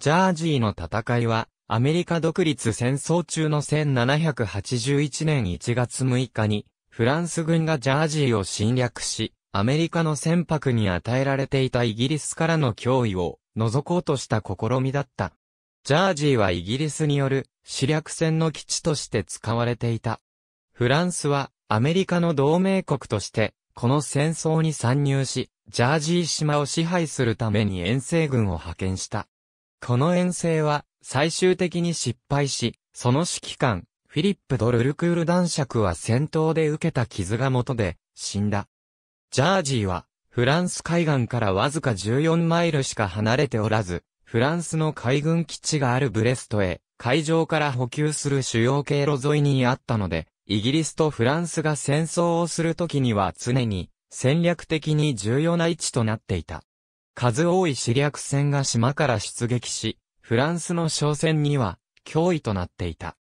ジャージーの戦いは、アメリカ独立戦争中の1781年1月6日に、フランス軍がジャージーを侵略し、アメリカの船舶に与えられていたイギリスからの脅威を除こうとした試みだった。ジャージーはイギリスによる死略戦の基地として使われていた。フランスはアメリカの同盟国としてこの戦争に参入し、ジャージー島を支配するために遠征軍を派遣した。この遠征は最終的に失敗し、その指揮官、フィリップ・ドルルクール男爵は戦闘で受けた傷が元で死んだ。ジャージーはフランス海岸からわずか14マイルしか離れておらず、フランスの海軍基地があるブレストへ、海上から補給する主要経路沿いにあったので、イギリスとフランスが戦争をするときには常に戦略的に重要な位置となっていた。数多い死略船が島から出撃し、フランスの商船には脅威となっていた。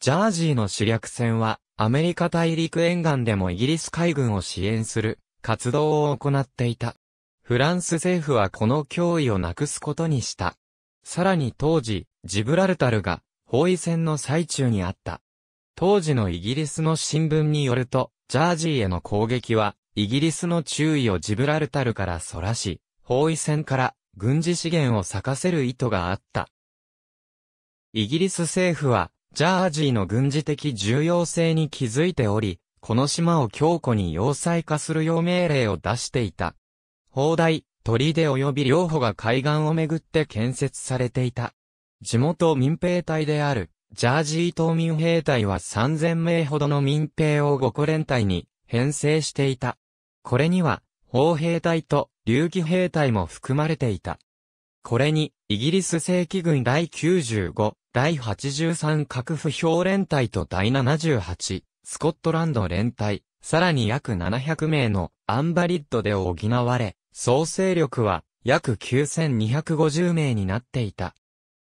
ジャージーの死略船はアメリカ大陸沿岸でもイギリス海軍を支援する活動を行っていた。フランス政府はこの脅威をなくすことにした。さらに当時、ジブラルタルが包囲戦の最中にあった。当時のイギリスの新聞によると、ジャージーへの攻撃は、イギリスの注意をジブラルタルからそらし、包囲戦から軍事資源を咲かせる意図があった。イギリス政府は、ジャージーの軍事的重要性に気づいており、この島を強固に要塞化するよう命令を出していた。砲台、砦及び両方が海岸をめぐって建設されていた。地元民兵隊である、ジャージー島民兵隊は3000名ほどの民兵を5個連隊に編成していた。これには、砲兵隊と竜騎兵隊も含まれていた。これに、イギリス正規軍第95、第83各不評連隊と第78、スコットランド連隊、さらに約700名のアンバリッドで補われ、総勢力は約9250名になっていた。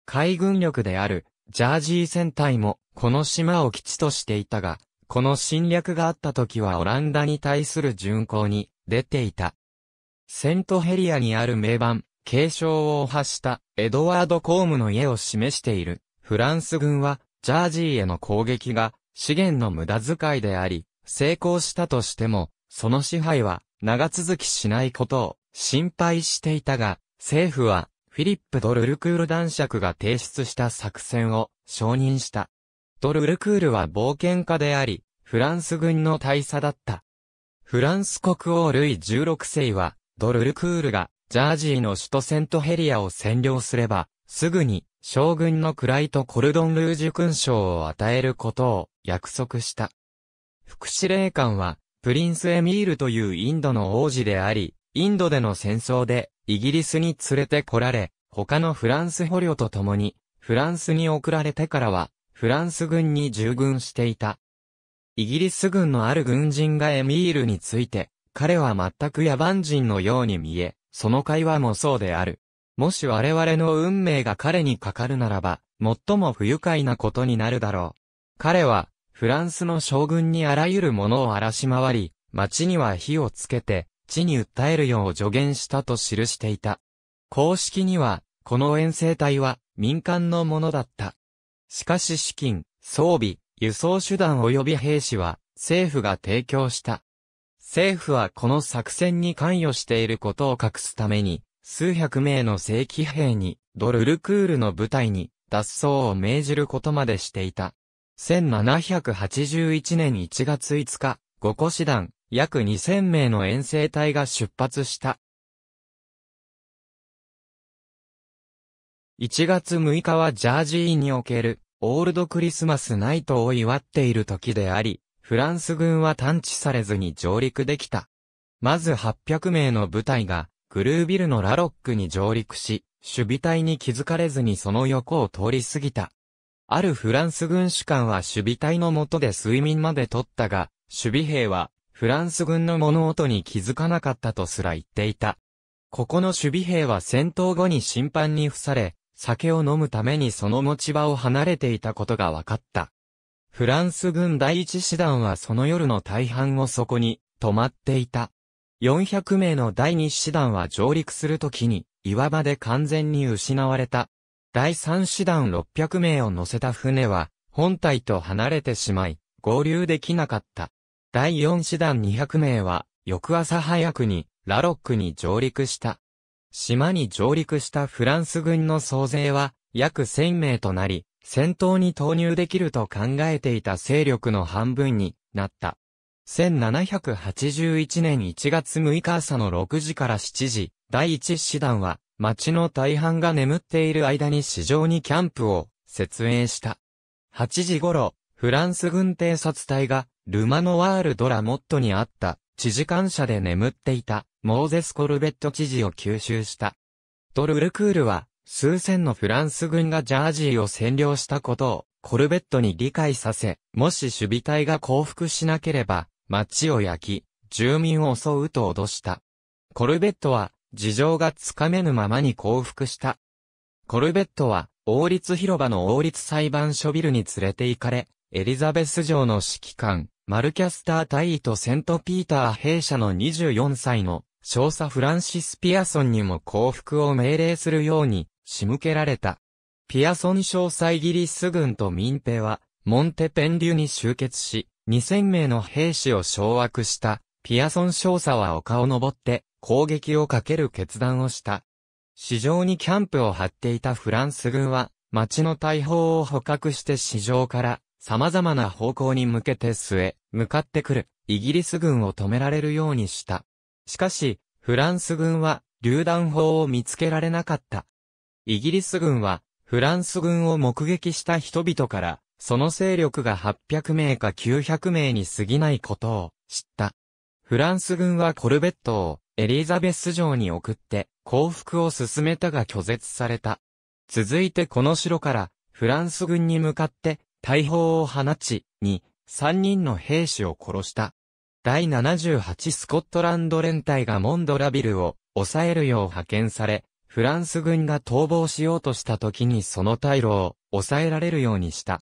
海軍力であるジャージー戦隊もこの島を基地としていたが、この侵略があった時はオランダに対する巡航に出ていた。セントヘリアにある名盤、継承を発したエドワード・コームの家を示している。フランス軍は、ジャージーへの攻撃が資源の無駄遣いであり、成功したとしても、その支配は長続きしないことを心配していたが、政府はフィリップ・ドルルクール男爵が提出した作戦を承認した。ドルルクールは冒険家であり、フランス軍の大佐だった。フランス国王ルイ16世は、ドルルクールが、ジャージーの首都セントヘリアを占領すれば、すぐに、将軍のクライト・コルドン・ルージュ勲章を与えることを約束した。副司令官は、プリンス・エミールというインドの王子であり、インドでの戦争で、イギリスに連れてこられ、他のフランス捕虜と共に、フランスに送られてからは、フランス軍に従軍していた。イギリス軍のある軍人がエミールについて、彼は全く野蛮人のように見え、その会話もそうである。もし我々の運命が彼にかかるならば、最も不愉快なことになるだろう。彼は、フランスの将軍にあらゆるものを荒らし回り、町には火をつけて、地に訴えるよう助言したと記していた。公式には、この遠征隊は民間のものだった。しかし資金、装備、輸送手段及び兵士は政府が提供した。政府はこの作戦に関与していることを隠すために、数百名の正規兵にドルルクールの部隊に脱走を命じることまでしていた。1781年1月5日、5個師団、約2000名の遠征隊が出発した。1月6日はジャージーにおけるオールドクリスマスナイトを祝っている時であり、フランス軍は探知されずに上陸できた。まず800名の部隊が、グルービルのラロックに上陸し、守備隊に気づかれずにその横を通り過ぎた。あるフランス軍士官は守備隊の下で睡眠まで取ったが、守備兵は、フランス軍の物音に気づかなかったとすら言っていた。ここの守備兵は戦闘後に審判に付され、酒を飲むためにその持ち場を離れていたことが分かった。フランス軍第一師団はその夜の大半をそこに泊まっていた。400名の第二師団は上陸するときに岩場で完全に失われた。第三師団600名を乗せた船は本体と離れてしまい合流できなかった。第四師団200名は翌朝早くにラロックに上陸した。島に上陸したフランス軍の総勢は約1000名となり、戦闘に投入できると考えていた勢力の半分になった。1781年1月6日朝の6時から7時、第1師団は、町の大半が眠っている間に市場にキャンプを設営した。8時頃、フランス軍偵察隊が、ルマノワール・ドラモットにあった、知事官舎で眠っていた、モーゼス・コルベット知事を吸収した。ドルルクールは、数千のフランス軍がジャージーを占領したことを、コルベットに理解させ、もし守備隊が降伏しなければ、町を焼き、住民を襲うと脅した。コルベットは、事情がつかめぬままに降伏した。コルベットは、王立広場の王立裁判所ビルに連れて行かれ、エリザベス城の指揮官、マルキャスター大尉とセントピーター兵舎の24歳の少佐フランシス・ピアソンにも降伏を命令するように仕向けられた。ピアソン少佐イギリス軍と民兵は、モンテペンリュに集結し、2000名の兵士を掌握した。ピアソン少佐は丘を登って攻撃をかける決断をした。市場にキャンプを張っていたフランス軍は、町の大砲を捕獲して市場から様々な方向に向けて据え、向かってくるイギリス軍を止められるようにした。しかし、フランス軍は、榴弾砲を見つけられなかった。イギリス軍は、フランス軍を目撃した人々から、その勢力が800名か900名に過ぎないことを知った。フランス軍はコルベットをエリザベス城に送って降伏を進めたが拒絶された。続いてこの城からフランス軍に向かって大砲を放ちに3人の兵士を殺した。第78スコットランド連隊がモンドラビルを抑えるよう派遣され、フランス軍が逃亡しようとした時にその退路を抑えられるようにした。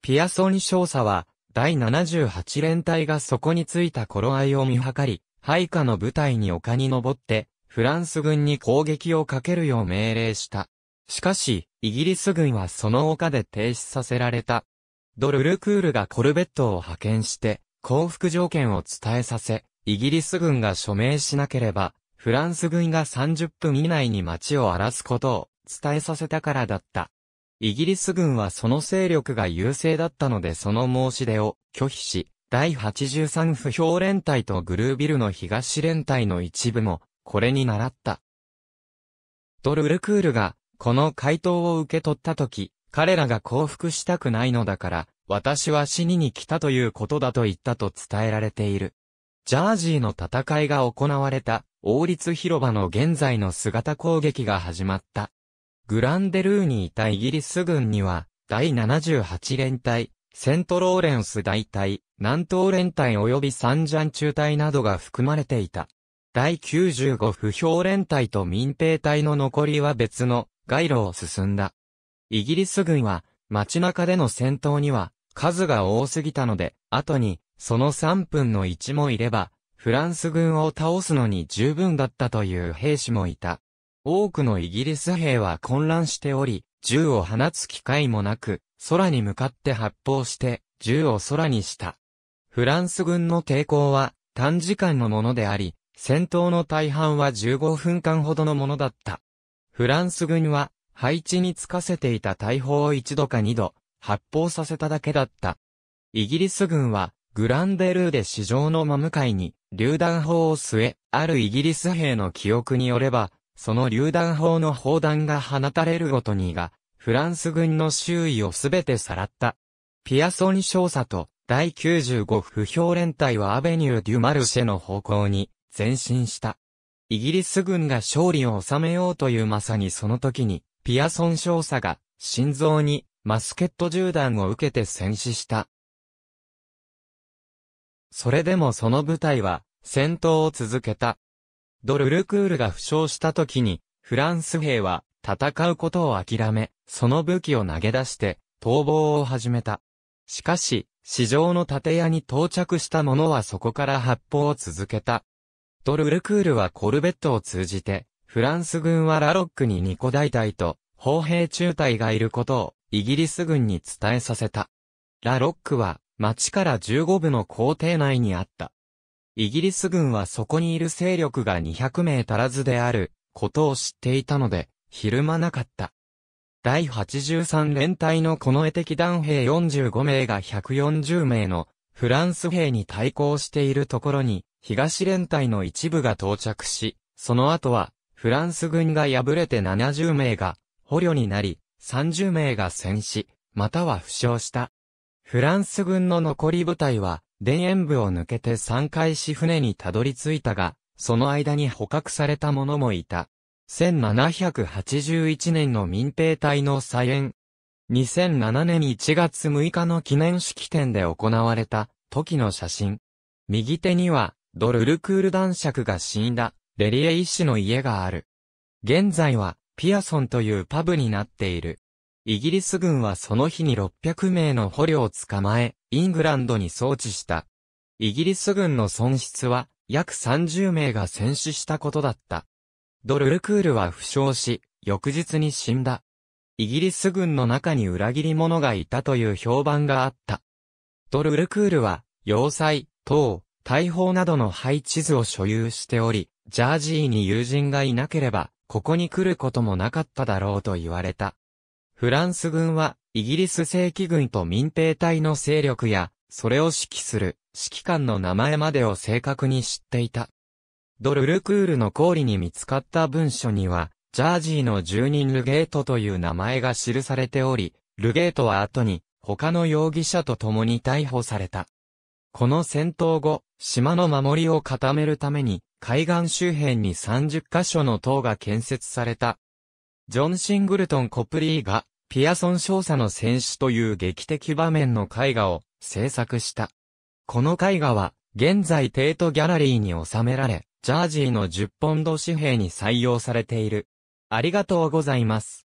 ピアソン少佐は、第78連隊がそこについた頃合いを見計り、配下の部隊に丘に登って、フランス軍に攻撃をかけるよう命令した。しかし、イギリス軍はその丘で停止させられた。ドルルクールがコルベットを派遣して、降伏条件を伝えさせ、イギリス軍が署名しなければ、フランス軍が30分以内に街を荒らすことを伝えさせたからだった。イギリス軍はその勢力が優勢だったのでその申し出を拒否し、第83不評連隊とグルービルの東連隊の一部も、これに習った。ドルルクールが、この回答を受け取ったとき、彼らが降伏したくないのだから、私は死にに来たということだと言ったと伝えられている。ジャージーの戦いが行われた、王立広場の現在の姿攻撃が始まった。グランデルーにいたイギリス軍には、第78連隊、セントローレンス大隊、南東連隊及び三ジャン中隊などが含まれていた。第95不評連隊と民兵隊の残りは別の、街路を進んだ。イギリス軍は、街中での戦闘には、数が多すぎたので、後に、その3分の1もいれば、フランス軍を倒すのに十分だったという兵士もいた。多くのイギリス兵は混乱しており、銃を放つ機会もなく、空に向かって発砲して、銃を空にした。フランス軍の抵抗は短時間のものであり、戦闘の大半は15分間ほどのものだった。フランス軍は、配置につかせていた大砲を一度か二度、発砲させただけだった。イギリス軍は、グランデルーで市場の真向かいに、榴弾砲を据え、あるイギリス兵の記憶によれば、その榴弾砲の砲弾が放たれるごとにが、フランス軍の周囲をすべてさらった。ピアソン少佐と第95不評連隊はアベニュー・デュ・マルシェの方向に前進した。イギリス軍が勝利を収めようというまさにその時に、ピアソン少佐が心臓にマスケット銃弾を受けて戦死した。それでもその部隊は戦闘を続けた。ドルルクールが負傷した時に、フランス兵は戦うことを諦め、その武器を投げ出して逃亡を始めた。しかし、市場の建屋に到着した者はそこから発砲を続けた。ドルルクールはコルベットを通じて、フランス軍はラロックにニコ大隊と、砲兵中隊がいることをイギリス軍に伝えさせた。ラ・ロックは、町から15部の校庭内にあった。イギリス軍はそこにいる勢力が200名足らずである、ことを知っていたので、ひるまなかった。第83連隊のこの絵的団兵45名が140名のフランス兵に対抗しているところに東連隊の一部が到着し、その後はフランス軍が敗れて70名が捕虜になり、30名が戦死、または負傷した。フランス軍の残り部隊は、田園部を抜けて3回し船にたどり着いたが、その間に捕獲された者もいた。1781年の民兵隊の再演。2007年1月6日の記念式典で行われた時の写真。右手にはドルルクール男爵が死んだレリエ医師の家がある。現在はピアソンというパブになっている。イギリス軍はその日に600名の捕虜を捕まえ、イングランドに送致した。イギリス軍の損失は、約30名が戦死したことだった。ドルルクールは負傷し、翌日に死んだ。イギリス軍の中に裏切り者がいたという評判があった。ドルルクールは、要塞、塔、大砲などの配置図を所有しており、ジャージーに友人がいなければ、ここに来ることもなかっただろうと言われた。フランス軍は、イギリス正規軍と民兵隊の勢力や、それを指揮する指揮官の名前までを正確に知っていた。ドルルクールの氷に見つかった文書には、ジャージーの住人ルゲートという名前が記されており、ルゲートは後に他の容疑者と共に逮捕された。この戦闘後、島の守りを固めるために、海岸周辺に30カ所の塔が建設された。ジョン・シングルトン・コプリーが、ピアソン少佐の戦士という劇的場面の絵画を制作した。この絵画は、現在テートギャラリーに収められ、ジャージーの10ポンド紙幣に採用されている。ありがとうございます。